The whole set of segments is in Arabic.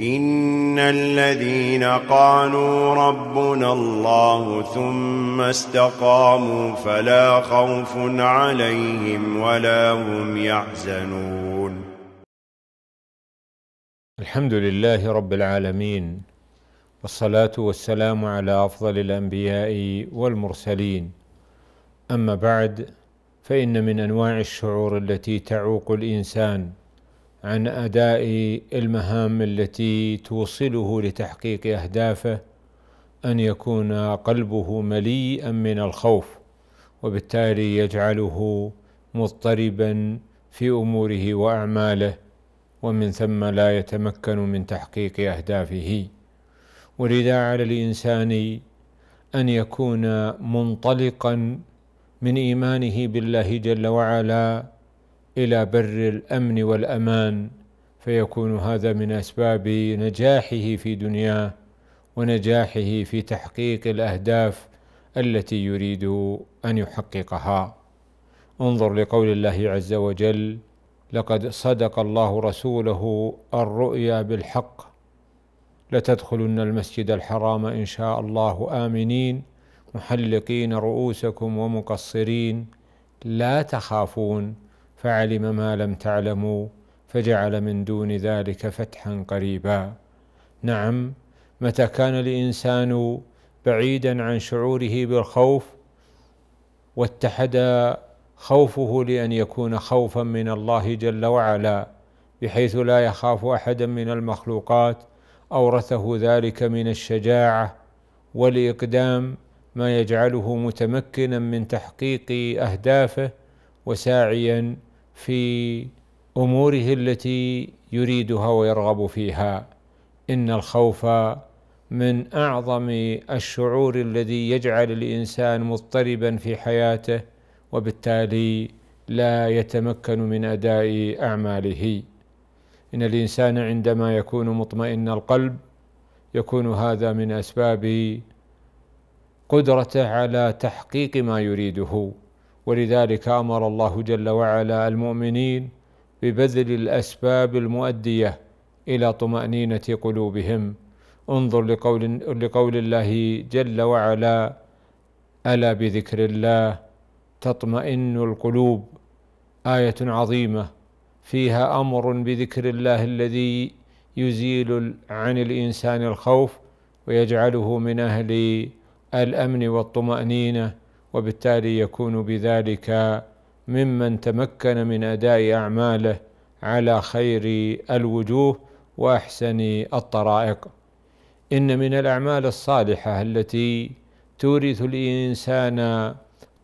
إن الذين قالوا ربنا الله ثم استقاموا فلا خوف عليهم ولا هم يحزنون الحمد لله رب العالمين والصلاة والسلام على أفضل الأنبياء والمرسلين أما بعد فإن من أنواع الشعور التي تعوق الإنسان عن اداء المهام التي توصله لتحقيق اهدافه ان يكون قلبه مليئا من الخوف وبالتالي يجعله مضطربا في اموره واعماله ومن ثم لا يتمكن من تحقيق اهدافه ولذا على الانسان ان يكون منطلقا من ايمانه بالله جل وعلا الى بر الامن والامان فيكون هذا من اسباب نجاحه في دنياه ونجاحه في تحقيق الاهداف التي يريد ان يحققها انظر لقول الله عز وجل لقد صدق الله رسوله الرؤيا بالحق لتدخلن المسجد الحرام ان شاء الله امنين محلقين رؤوسكم ومقصرين لا تخافون فعلم ما لم تعلموا فجعل من دون ذلك فتحا قريبا نعم متى كان الانسان بعيدا عن شعوره بالخوف واتحد خوفه لان يكون خوفا من الله جل وعلا بحيث لا يخاف احدا من المخلوقات اورثه ذلك من الشجاعه والاقدام ما يجعله متمكنا من تحقيق اهدافه وساعيا في اموره التي يريدها ويرغب فيها ان الخوف من اعظم الشعور الذي يجعل الانسان مضطربا في حياته وبالتالي لا يتمكن من اداء اعماله ان الانسان عندما يكون مطمئن القلب يكون هذا من اسباب قدرته على تحقيق ما يريده ولذلك امر الله جل وعلا المؤمنين ببذل الاسباب المؤديه الى طمانينه قلوبهم انظر لقول لقول الله جل وعلا الا بذكر الله تطمئن القلوب ايه عظيمه فيها امر بذكر الله الذي يزيل عن الانسان الخوف ويجعله من اهل الامن والطمانينه وبالتالي يكون بذلك ممن تمكن من اداء اعماله على خير الوجوه واحسن الطرائق ان من الاعمال الصالحه التي تورث الانسان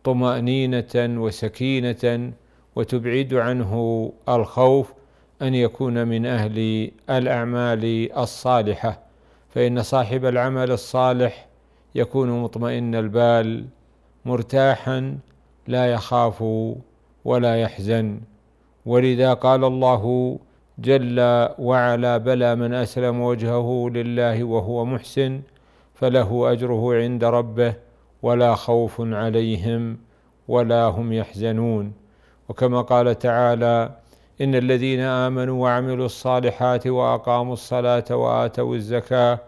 طمانينه وسكينه وتبعد عنه الخوف ان يكون من اهل الاعمال الصالحه فان صاحب العمل الصالح يكون مطمئن البال مرتاحا لا يخاف ولا يحزن ولذا قال الله جل وعلا بلى من اسلم وجهه لله وهو محسن فله اجره عند ربه ولا خوف عليهم ولا هم يحزنون وكما قال تعالى ان الذين امنوا وعملوا الصالحات واقاموا الصلاه واتوا الزكاه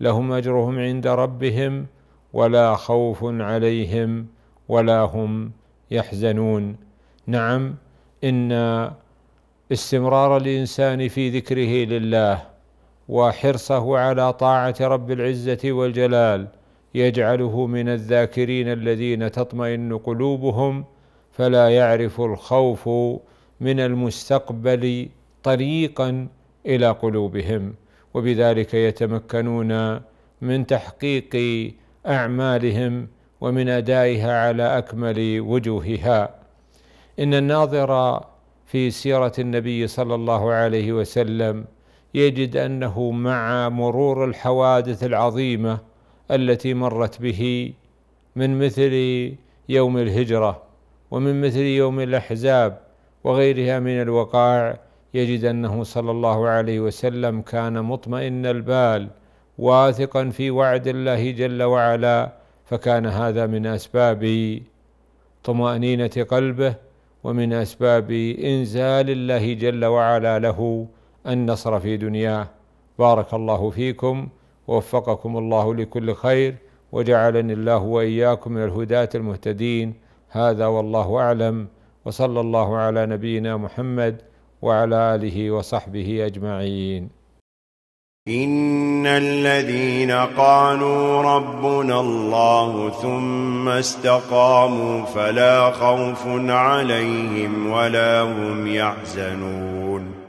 لهم اجرهم عند ربهم ولا خوف عليهم ولا هم يحزنون نعم ان استمرار الانسان في ذكره لله وحرصه على طاعه رب العزه والجلال يجعله من الذاكرين الذين تطمئن قلوبهم فلا يعرف الخوف من المستقبل طريقا الى قلوبهم وبذلك يتمكنون من تحقيق اعمالهم ومن ادائها على اكمل وجوهها ان الناظر في سيره النبي صلى الله عليه وسلم يجد انه مع مرور الحوادث العظيمه التي مرت به من مثل يوم الهجره ومن مثل يوم الاحزاب وغيرها من الوقائع يجد انه صلى الله عليه وسلم كان مطمئن البال واثقا في وعد الله جل وعلا فكان هذا من اسباب طمانينه قلبه ومن اسباب انزال الله جل وعلا له النصر في دنياه بارك الله فيكم ووفقكم الله لكل خير وجعلني الله واياكم من الهداة المهتدين هذا والله اعلم وصلى الله على نبينا محمد وعلى اله وصحبه اجمعين إِنَّ الَّذِينَ قَالُوا رَبُّنَا اللَّهُ ثُمَّ اسْتَقَامُوا فَلَا خَوْفٌ عَلَيْهِمْ وَلَا هُمْ يَحْزَنُونَ